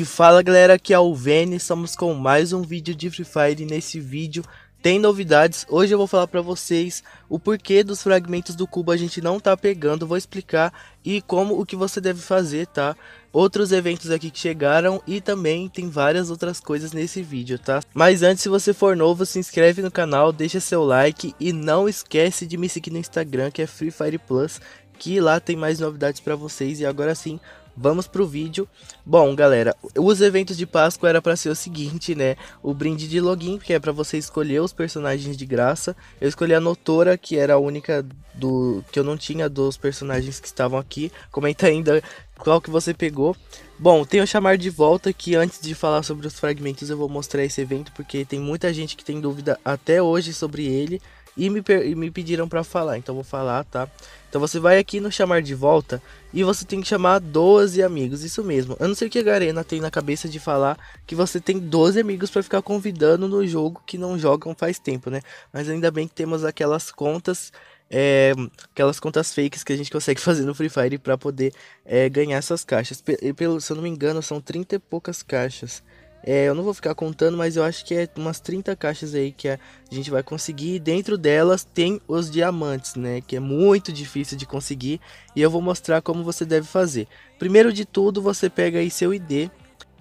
E fala galera, aqui é o Vene, estamos com mais um vídeo de Free Fire nesse vídeo tem novidades, hoje eu vou falar para vocês o porquê dos fragmentos do cubo a gente não tá pegando, vou explicar e como o que você deve fazer, tá? Outros eventos aqui que chegaram e também tem várias outras coisas nesse vídeo, tá? Mas antes, se você for novo, se inscreve no canal, deixa seu like e não esquece de me seguir no Instagram que é Free Fire Plus, que lá tem mais novidades para vocês e agora sim, Vamos pro vídeo. Bom, galera, os eventos de Páscoa era para ser o seguinte, né? O brinde de login, que é para você escolher os personagens de graça. Eu escolhi a Notora, que era a única do que eu não tinha dos personagens que estavam aqui. Comenta ainda qual que você pegou. Bom, tenho que chamar de volta que antes de falar sobre os fragmentos eu vou mostrar esse evento porque tem muita gente que tem dúvida até hoje sobre ele e me, e me pediram para falar, então vou falar, tá? Então você vai aqui no chamar de volta e você tem que chamar 12 amigos, isso mesmo. Eu não sei o que a Garena tem na cabeça de falar que você tem 12 amigos para ficar convidando no jogo que não jogam faz tempo, né? Mas ainda bem que temos aquelas contas, é, aquelas contas fakes que a gente consegue fazer no Free Fire para poder é, ganhar essas caixas. pelo, se eu não me engano, são 30 e poucas caixas. É, eu não vou ficar contando, mas eu acho que é umas 30 caixas aí que a gente vai conseguir. Dentro delas tem os diamantes, né? Que é muito difícil de conseguir. E eu vou mostrar como você deve fazer. Primeiro de tudo, você pega aí seu ID.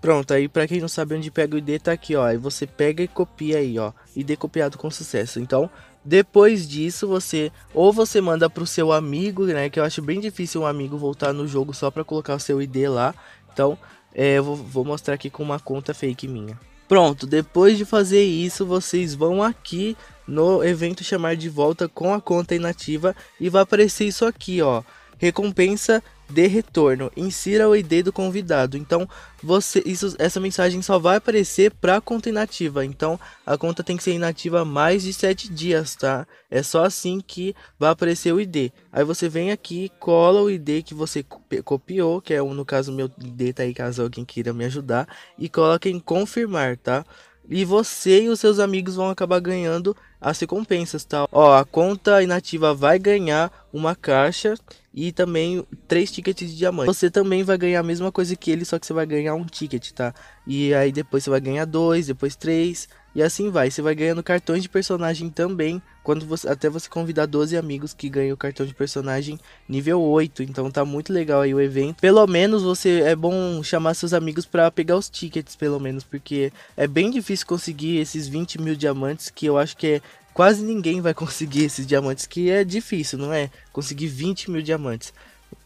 Pronto, aí para quem não sabe onde pega o ID, tá aqui, ó. Aí você pega e copia aí, ó. ID copiado com sucesso. Então, depois disso, você ou você manda pro seu amigo, né? Que eu acho bem difícil um amigo voltar no jogo só para colocar o seu ID lá. Então, é, eu vou, vou mostrar aqui com uma conta fake minha. Pronto, depois de fazer isso, vocês vão aqui no evento chamar de volta com a conta inativa e vai aparecer isso aqui, ó. Recompensa de retorno. Insira o ID do convidado. Então, você isso, essa mensagem só vai aparecer para a conta inativa. Então, a conta tem que ser inativa mais de 7 dias, tá? É só assim que vai aparecer o ID. Aí você vem aqui, cola o ID que você copiou, que é um, no caso meu ID tá aí caso alguém queira me ajudar, e coloca em confirmar, tá? E você e os seus amigos vão acabar ganhando as recompensas, tá? Ó, a conta inativa vai ganhar uma caixa e também três tickets de diamante. Você também vai ganhar a mesma coisa que ele, só que você vai ganhar um ticket, tá? E aí depois você vai ganhar dois, depois três, e assim vai, você vai ganhando cartões de personagem também, quando você, até você convidar 12 amigos que ganham o cartão de personagem nível 8. Então tá muito legal aí o evento. Pelo menos você é bom chamar seus amigos para pegar os tickets, pelo menos, porque é bem difícil conseguir esses 20 mil diamantes, que eu acho que é quase ninguém vai conseguir esses diamantes, que é difícil, não é? Conseguir 20 mil diamantes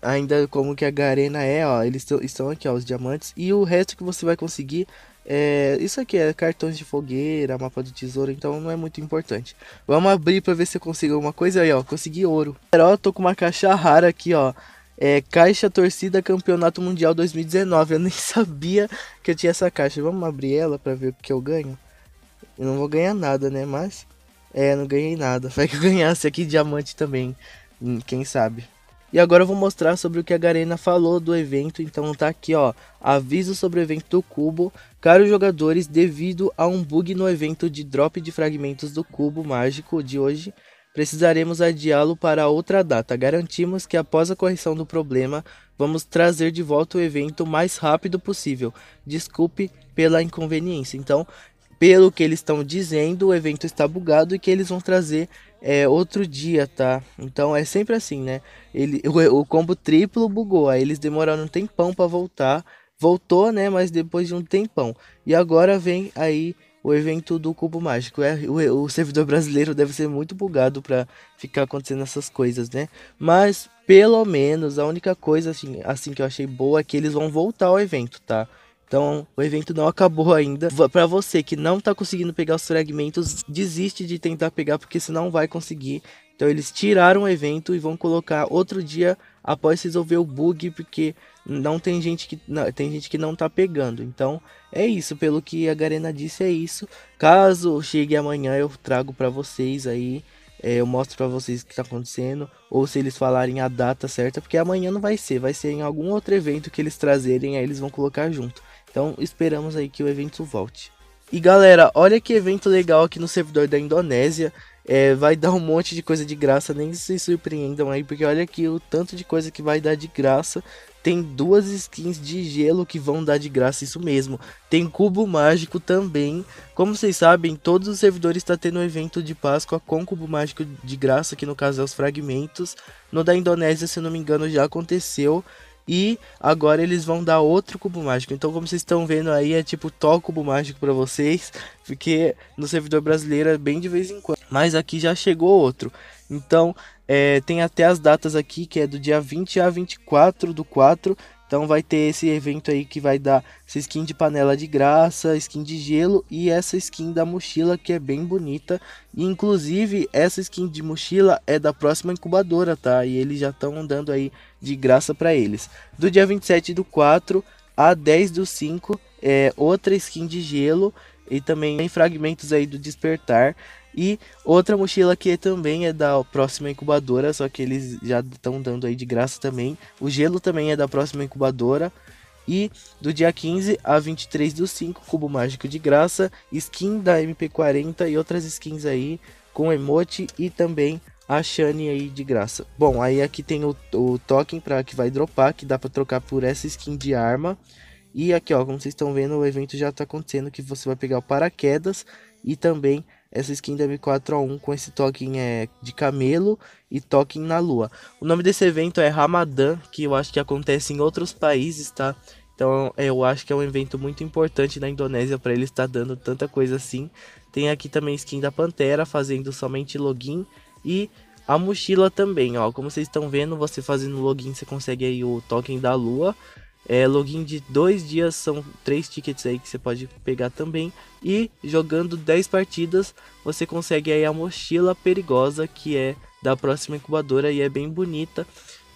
ainda como que a Garena é, ó, eles estão aqui, ó, os diamantes, e o resto que você vai conseguir é, isso aqui é cartões de fogueira, mapa do tesouro, então não é muito importante. Vamos abrir para ver se eu consigo alguma coisa. Aí, ó, consegui ouro. Ó, tô com uma caixa rara aqui, ó. É, caixa Torcida Campeonato Mundial 2019. Eu nem sabia que eu tinha essa caixa. Vamos abrir ela para ver o que eu ganho. Eu não vou ganhar nada, né? Mas, é, não ganhei nada. Vai que eu ganhasse aqui diamante também. Hum, quem sabe? E agora eu vou mostrar sobre o que a Garena falou do evento, então tá aqui ó, aviso sobre o evento do Cubo, caros jogadores, devido a um bug no evento de drop de fragmentos do Cubo Mágico de hoje, precisaremos adiá-lo para outra data. Garantimos que após a correção do problema, vamos trazer de volta o evento o mais rápido possível. Desculpe pela inconveniência. Então, pelo que eles estão dizendo, o evento está bugado e que eles vão trazer é, outro dia, tá? Então é sempre assim, né? Ele, o, o combo triplo bugou, aí eles demoraram um tempão para voltar. Voltou, né? Mas depois de um tempão. E agora vem aí o evento do cubo mágico. É, o, o servidor brasileiro deve ser muito bugado para ficar acontecendo essas coisas, né? Mas pelo menos a única coisa assim, assim que eu achei boa é que eles vão voltar ao evento, tá? Então, o evento não acabou ainda. Para você que não tá conseguindo pegar os fragmentos, desiste de tentar pegar porque senão vai conseguir. Então, eles tiraram o evento e vão colocar outro dia após resolver o bug, porque não tem gente que não, tem gente que não tá pegando. Então, é isso, pelo que a Garena disse é isso. Caso chegue amanhã, eu trago para vocês aí é, eu mostro para vocês o que tá acontecendo, ou se eles falarem a data certa, porque amanhã não vai ser, vai ser em algum outro evento que eles trazerem, aí eles vão colocar junto. Então esperamos aí que o evento volte. E galera, olha que evento legal aqui no servidor da Indonésia. É, vai dar um monte de coisa de graça, nem se surpreendam aí, porque olha aqui o tanto de coisa que vai dar de graça. Tem duas skins de gelo que vão dar de graça, isso mesmo. Tem cubo mágico também. Como vocês sabem, todos os servidores estão tá tendo um evento de Páscoa com cubo mágico de graça, que no caso é os fragmentos. No da Indonésia, se não me engano, já aconteceu. E agora eles vão dar outro cubo mágico. Então, como vocês estão vendo aí, é tipo to cubo mágico para vocês, porque no servidor brasileiro é bem de vez em quando. Mas aqui já chegou outro. Então, é, tem até as datas aqui, que é do dia 20 a 24 do 4 então vai ter esse evento aí que vai dar essa skin de panela de graça, skin de gelo e essa skin da mochila que é bem bonita. E, inclusive essa skin de mochila é da próxima incubadora, tá? E eles já estão dando aí de graça para eles. Do dia 27 do 4 a 10 do 5 é outra skin de gelo e também fragmentos aí do despertar. E outra mochila que também é da próxima incubadora, só que eles já estão dando aí de graça também. O gelo também é da próxima incubadora. E do dia 15 a 23 do 5, cubo mágico de graça, skin da MP40 e outras skins aí com emote e também a Shani aí de graça. Bom, aí aqui tem o, o token para que vai dropar, que dá para trocar por essa skin de arma. E aqui, ó, como vocês estão vendo, o evento já está acontecendo que você vai pegar o paraquedas e também essa skin da M4A1 com esse token é, de camelo e token na lua. O nome desse evento é Ramadã, que eu acho que acontece em outros países, tá? Então é, eu acho que é um evento muito importante na Indonésia para ele estar dando tanta coisa assim. Tem aqui também skin da Pantera fazendo somente login e a mochila também, ó. Como vocês estão vendo, você fazendo login, você consegue aí o token da lua. É, login de dois dias são três tickets aí que você pode pegar também. E jogando 10 partidas, você consegue aí a mochila perigosa que é da próxima incubadora e é bem bonita.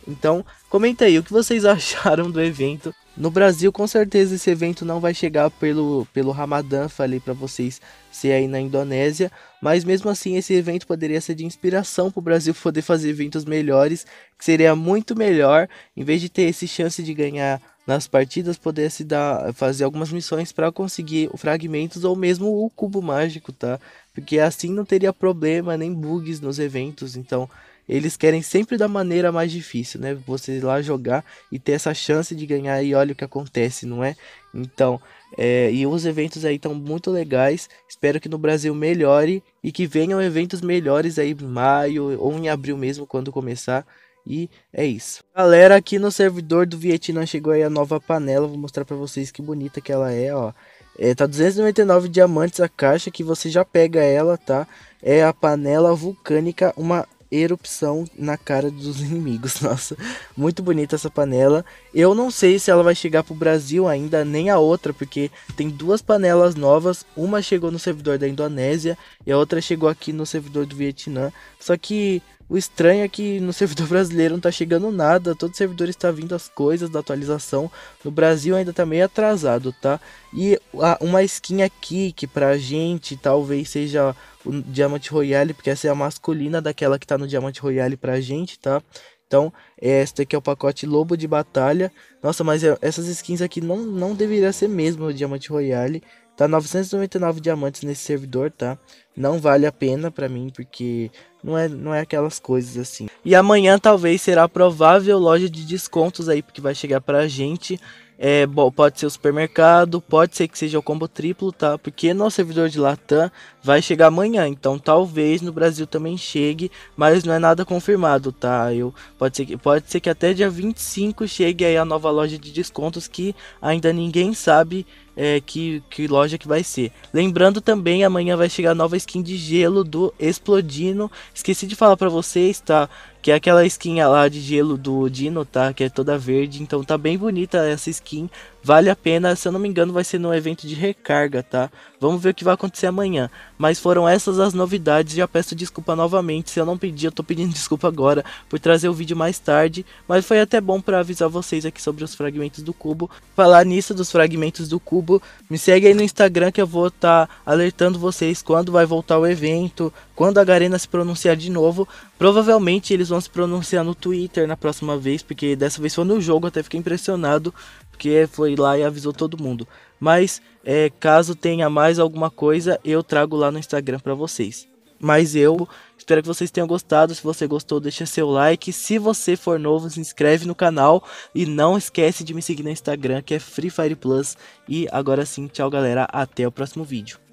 Então, comenta aí o que vocês acharam do evento. No Brasil, com certeza esse evento não vai chegar pelo pelo Ramadã, falei para vocês ser aí na Indonésia, mas mesmo assim esse evento poderia ser de inspiração para o Brasil poder fazer eventos melhores, que seria muito melhor, em vez de ter esse chance de ganhar nas partidas pudesse dar, fazer algumas missões para conseguir fragmentos ou mesmo o cubo mágico, tá? Porque assim não teria problema nem bugs nos eventos, então eles querem sempre da maneira mais difícil, né? Você ir lá jogar e ter essa chance de ganhar e olha o que acontece, não é? Então, é, e os eventos aí estão muito legais. Espero que no Brasil melhore e que venham eventos melhores aí em maio ou em abril mesmo, quando começar. E é isso. Galera, aqui no servidor do Vietnã chegou aí a nova panela. Vou mostrar pra vocês que bonita que ela é, ó. É, tá 299 diamantes a caixa que você já pega ela, tá? É a panela vulcânica, uma erupção na cara dos inimigos. Nossa, muito bonita essa panela. Eu não sei se ela vai chegar pro Brasil ainda, nem a outra, porque tem duas panelas novas. Uma chegou no servidor da Indonésia e a outra chegou aqui no servidor do Vietnã. Só que o estranho é que no servidor brasileiro não tá chegando nada, todo servidor está vindo as coisas da atualização. No Brasil ainda tá meio atrasado, tá? E uma skin aqui que pra gente talvez seja o Diamante Royale, porque essa é a masculina daquela que tá no Diamante Royale pra gente, tá? Então, este aqui é o pacote Lobo de Batalha. Nossa, mas é, essas skins aqui não, não deveria ser mesmo o Diamante Royale. Tá 999 diamantes nesse servidor, tá? Não vale a pena pra mim, porque não é, não é aquelas coisas assim. E amanhã talvez será a provável loja de descontos aí, porque vai chegar pra gente. É, bom, pode ser o supermercado, pode ser que seja o combo triplo, tá? Porque no servidor de Latam vai chegar amanhã, então talvez no Brasil também chegue, mas não é nada confirmado, tá? Eu, pode, ser que, pode ser que até dia 25 chegue aí a nova loja de descontos que ainda ninguém sabe é, que, que loja que vai ser. Lembrando também, amanhã vai chegar a nova skin de gelo do Explodino. Esqueci de falar para vocês, tá? Que é aquela skin lá de gelo do Dino, tá? Que é toda verde. Então tá bem bonita essa skin. Vale a pena, se eu não me engano, vai ser no evento de recarga, tá? Vamos ver o que vai acontecer amanhã. Mas foram essas as novidades. Já peço desculpa novamente. Se eu não pedi, eu tô pedindo desculpa agora por trazer o vídeo mais tarde. Mas foi até bom para avisar vocês aqui sobre os fragmentos do cubo. Falar nisso dos fragmentos do cubo, me segue aí no Instagram que eu vou estar tá alertando vocês quando vai voltar o evento, quando a Garena se pronunciar de novo. Provavelmente eles vão se pronunciar no Twitter na próxima vez, porque dessa vez foi no jogo, até fiquei impressionado porque foi lá e avisou todo mundo. Mas é, caso tenha mais alguma coisa, eu trago lá no Instagram para vocês. Mas eu espero que vocês tenham gostado. Se você gostou, deixa seu like. Se você for novo, se inscreve no canal e não esquece de me seguir no Instagram, que é Free Fire Plus. E agora sim, tchau galera, até o próximo vídeo.